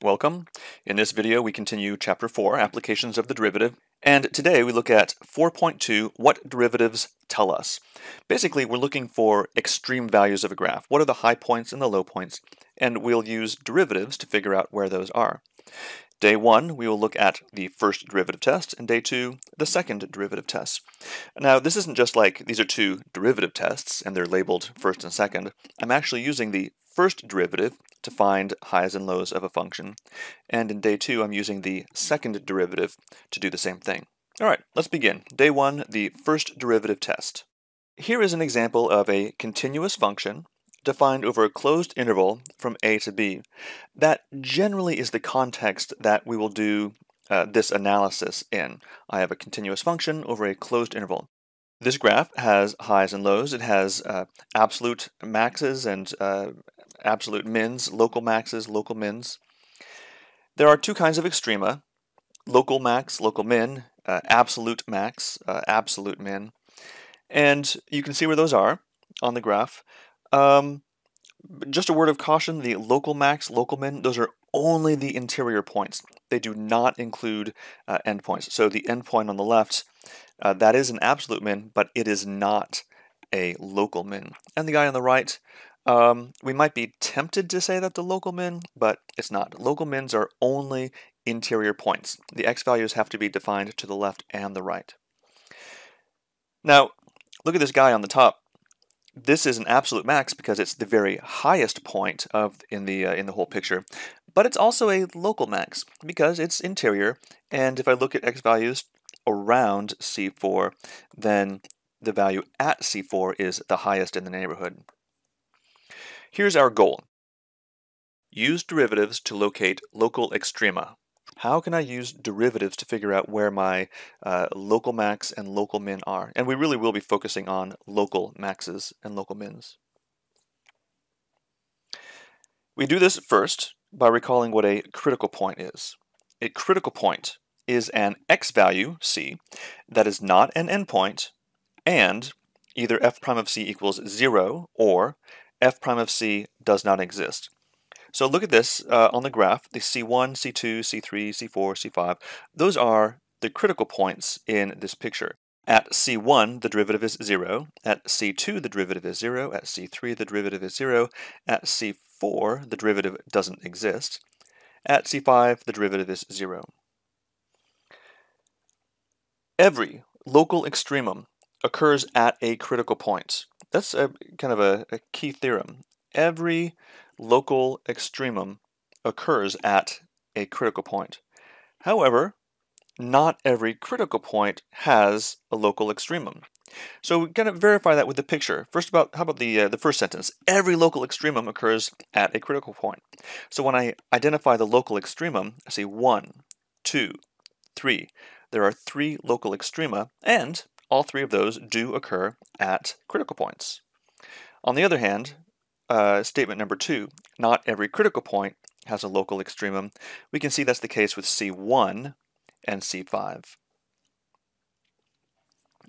Welcome. In this video, we continue Chapter 4, Applications of the Derivative, and today we look at 4.2, What Derivatives Tell Us. Basically, we're looking for extreme values of a graph. What are the high points and the low points? And we'll use derivatives to figure out where those are. Day 1, we will look at the first derivative test, and day 2, the second derivative test. Now, this isn't just like these are two derivative tests, and they're labeled first and second. I'm actually using the first derivative to find highs and lows of a function. And in day two, I'm using the second derivative to do the same thing. All right, let's begin. Day one, the first derivative test. Here is an example of a continuous function defined over a closed interval from a to b. That generally is the context that we will do uh, this analysis in. I have a continuous function over a closed interval. This graph has highs and lows. It has uh, absolute maxes and uh, absolute mins, local maxes, local mins. There are two kinds of extrema, local max, local min, uh, absolute max, uh, absolute min. And you can see where those are on the graph. Um, just a word of caution, the local max, local min, those are only the interior points. They do not include uh, endpoints. So the endpoint on the left, uh, that is an absolute min, but it is not a local min. And the guy on the right, um, we might be tempted to say that the local min, but it's not. Local mins are only interior points. The x values have to be defined to the left and the right. Now, look at this guy on the top. This is an absolute max because it's the very highest point of in the uh, in the whole picture, but it's also a local max because it's interior. And if I look at x values around C4, then the value at C4 is the highest in the neighborhood. Here's our goal. Use derivatives to locate local extrema. How can I use derivatives to figure out where my uh, local max and local min are? And we really will be focusing on local maxes and local mins. We do this first by recalling what a critical point is. A critical point is an x value, c, that is not an endpoint, and either f prime of c equals 0 or f prime of c does not exist. So look at this uh, on the graph, the C1, C2, C3, C4, C5. Those are the critical points in this picture. At C1, the derivative is 0. At C2, the derivative is 0. At C3, the derivative is 0. At C4, the derivative doesn't exist. At C5, the derivative is 0. Every local extremum occurs at a critical point. That's a kind of a, a key theorem. Every local extremum occurs at a critical point. However, not every critical point has a local extremum. So we kind of verify that with the picture. First about how about the uh, the first sentence? Every local extremum occurs at a critical point. So when I identify the local extremum, I say one, two, three. There are three local extrema, and all three of those do occur at critical points. On the other hand, uh, statement number two, not every critical point has a local extremum. We can see that's the case with C1 and C5.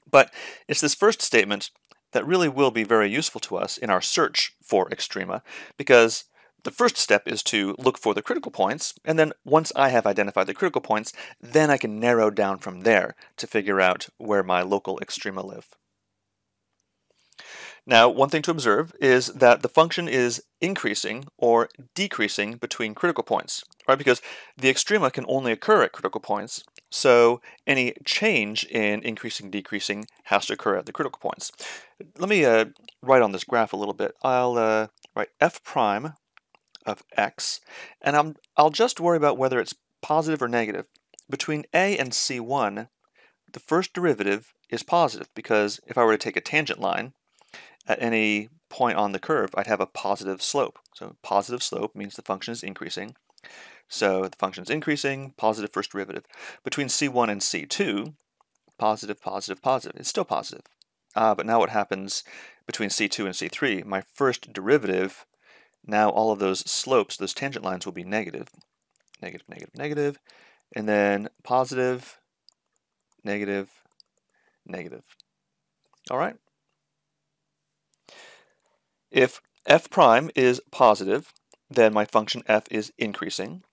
But it's this first statement that really will be very useful to us in our search for extrema because the first step is to look for the critical points, and then once I have identified the critical points, then I can narrow down from there to figure out where my local extrema live. Now, one thing to observe is that the function is increasing or decreasing between critical points, right? Because the extrema can only occur at critical points, so any change in increasing, decreasing has to occur at the critical points. Let me uh, write on this graph a little bit. I'll uh, write f prime of x, and I'm, I'll just worry about whether it's positive or negative. Between a and c1, the first derivative is positive because if I were to take a tangent line at any point on the curve, I'd have a positive slope. So positive slope means the function is increasing. So the function is increasing, positive first derivative. Between c1 and c2, positive, positive, positive. It's still positive. Uh, but now what happens between c2 and c3, my first derivative now all of those slopes, those tangent lines will be negative, negative, negative, negative, and then positive, negative, negative. All right? If f prime is positive, then my function f is increasing.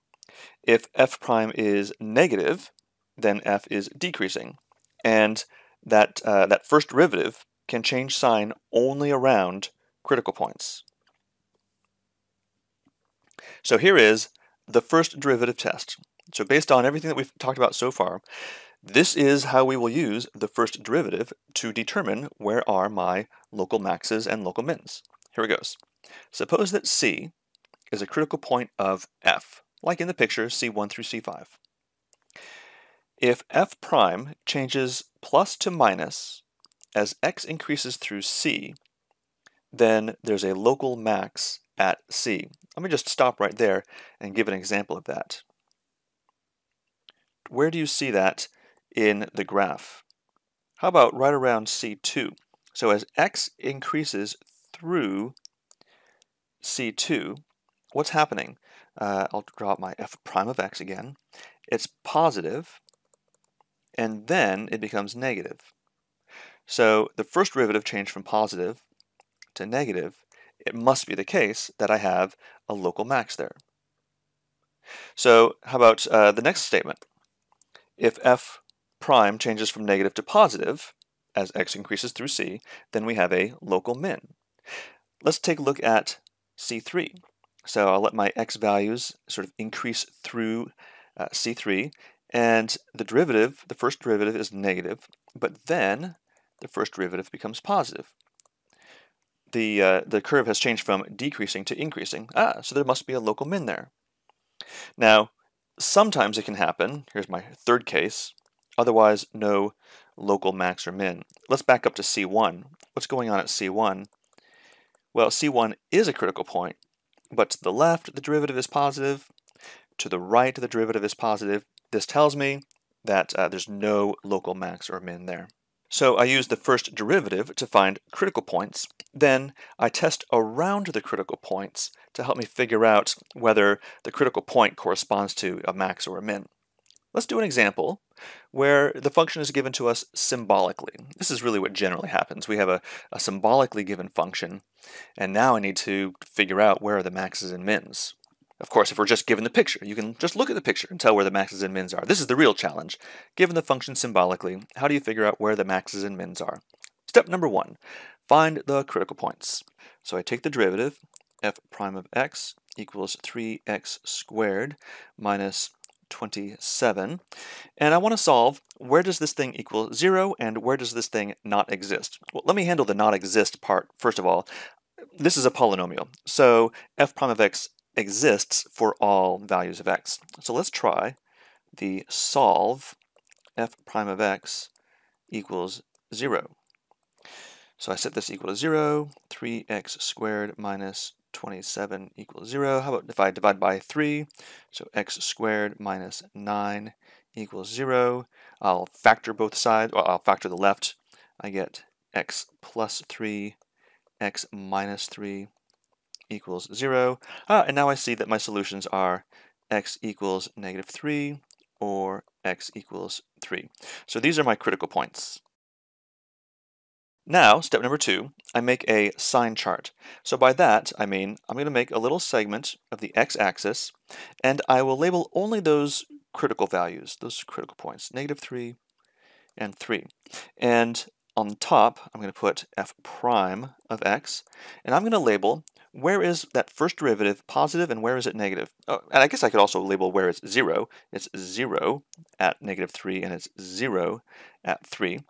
If f prime is negative, then f is decreasing. And that, uh, that first derivative can change sign only around critical points. So here is the first derivative test. So based on everything that we've talked about so far, this is how we will use the first derivative to determine where are my local maxes and local mins. Here it goes. Suppose that C is a critical point of F, like in the picture C1 through C5. If F prime changes plus to minus as X increases through C, then there's a local max at C. Let me just stop right there and give an example of that. Where do you see that in the graph? How about right around C2? So as x increases through C2, what's happening? Uh, I'll draw my f prime of x again. It's positive, and then it becomes negative. So the first derivative changed from positive to negative, it must be the case that I have a local max there. So how about uh, the next statement? If f prime changes from negative to positive, as x increases through c, then we have a local min. Let's take a look at c3. So I'll let my x values sort of increase through uh, c3, and the derivative, the first derivative is negative, but then the first derivative becomes positive the, uh, the curve has changed from decreasing to increasing. Ah, so there must be a local min there. Now, sometimes it can happen. Here's my third case. Otherwise, no local max or min. Let's back up to C1. What's going on at C1? Well, C1 is a critical point, but to the left, the derivative is positive. To the right, the derivative is positive. This tells me that uh, there's no local max or min there. So I use the first derivative to find critical points. Then I test around the critical points to help me figure out whether the critical point corresponds to a max or a min. Let's do an example where the function is given to us symbolically. This is really what generally happens. We have a, a symbolically given function, and now I need to figure out where are the maxes and mins. Of course, if we're just given the picture, you can just look at the picture and tell where the maxes and mins are. This is the real challenge. Given the function symbolically, how do you figure out where the maxes and mins are? Step number one, find the critical points. So I take the derivative, f prime of x equals 3x squared minus 27. And I want to solve where does this thing equal 0 and where does this thing not exist? Well, let me handle the not exist part first of all. This is a polynomial. So f prime of x exists for all values of x. So let's try the solve f prime of x equals 0. So I set this equal to 0, 3x squared minus 27 equals 0. How about if I divide by 3? So x squared minus 9 equals 0. I'll factor both sides, or I'll factor the left. I get x plus 3, x minus 3 equals 0. Ah, and now I see that my solutions are x equals negative 3 or x equals 3. So these are my critical points. Now, step number two, I make a sine chart. So by that, I mean I'm going to make a little segment of the x-axis, and I will label only those critical values, those critical points, negative 3 and 3. And on top, I'm going to put f prime of x, and I'm going to label where is that first derivative positive and where is it negative? Oh, and I guess I could also label where it's 0. It's 0 at negative 3 and it's 0 at 3.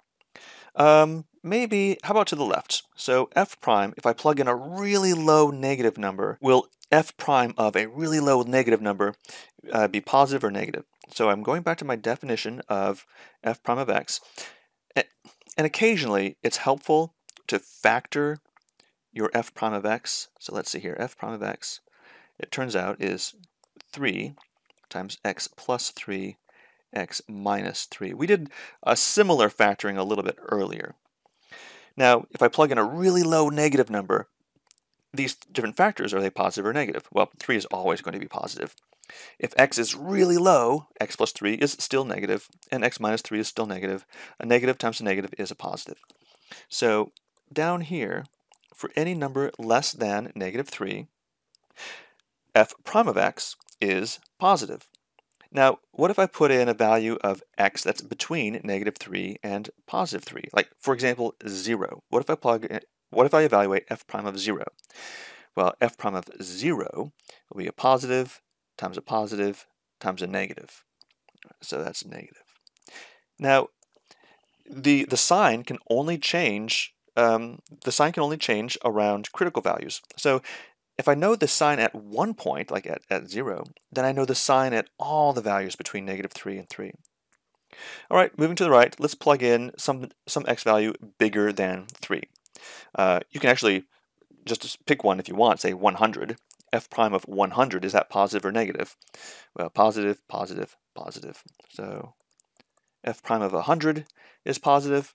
Um, maybe, how about to the left? So f prime, if I plug in a really low negative number, will f prime of a really low negative number uh, be positive or negative? So I'm going back to my definition of f prime of x. And occasionally it's helpful to factor your f prime of x. So let's see here, f prime of x, it turns out is 3 times x plus 3 x minus 3. We did a similar factoring a little bit earlier. Now, if I plug in a really low negative number, these different factors, are they positive or negative? Well, 3 is always going to be positive. If x is really low, x plus 3 is still negative, and x minus 3 is still negative. A negative times a negative is a positive. So down here, for any number less than negative 3, f prime of x is positive. Now, what if I put in a value of x that's between negative 3 and positive 3? Like, for example, 0. What if I plug what if I evaluate f prime of 0? Well, f prime of 0 will be a positive times a positive times a negative. So that's negative. Now, the, the sign can only change um, the sign can only change around critical values. So if I know the sign at one point, like at, at 0, then I know the sign at all the values between negative 3 and 3. All right, moving to the right, let's plug in some, some x value bigger than 3. Uh, you can actually just pick one if you want, say 100. f prime of 100, is that positive or negative? Well, positive, positive, positive. So f prime of 100 is positive.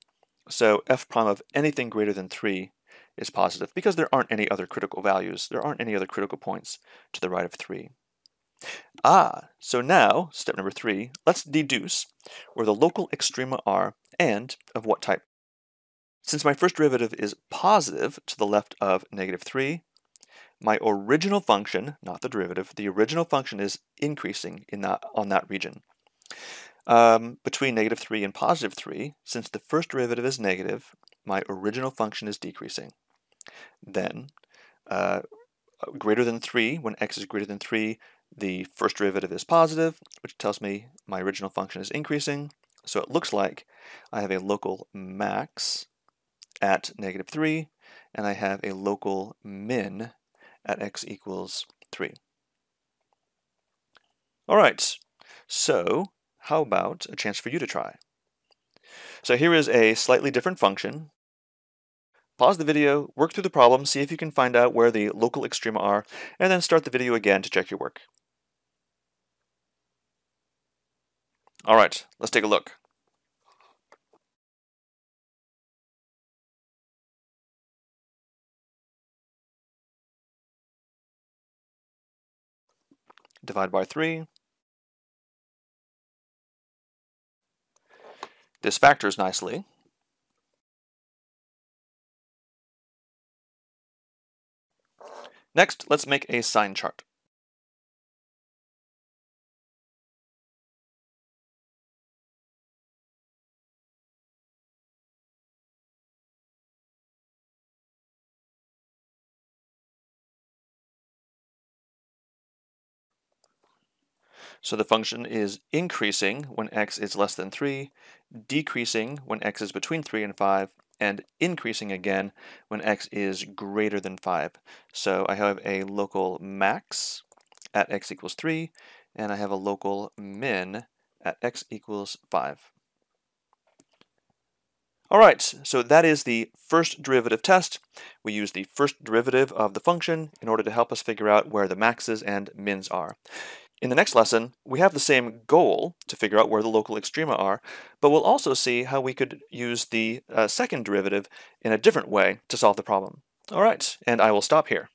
So f prime of anything greater than 3 is positive because there aren't any other critical values. There aren't any other critical points to the right of 3. Ah, so now, step number 3, let's deduce where the local extrema are and of what type. Since my first derivative is positive to the left of negative 3, my original function, not the derivative, the original function is increasing in that, on that region. Um, between negative 3 and positive 3, since the first derivative is negative, my original function is decreasing. Then, uh, greater than 3, when x is greater than 3, the first derivative is positive, which tells me my original function is increasing. So it looks like I have a local max at negative 3, and I have a local min at x equals 3. All right, so how about a chance for you to try? So here is a slightly different function. Pause the video, work through the problem, see if you can find out where the local extrema are, and then start the video again to check your work. All right, let's take a look. divide by 3. This factors nicely. Next, let's make a sign chart. So the function is increasing when x is less than 3, decreasing when x is between 3 and 5, and increasing again when x is greater than 5. So I have a local max at x equals 3, and I have a local min at x equals 5. All right, so that is the first derivative test. We use the first derivative of the function in order to help us figure out where the maxes and mins are. In the next lesson, we have the same goal to figure out where the local extrema are, but we'll also see how we could use the uh, second derivative in a different way to solve the problem. All right, and I will stop here.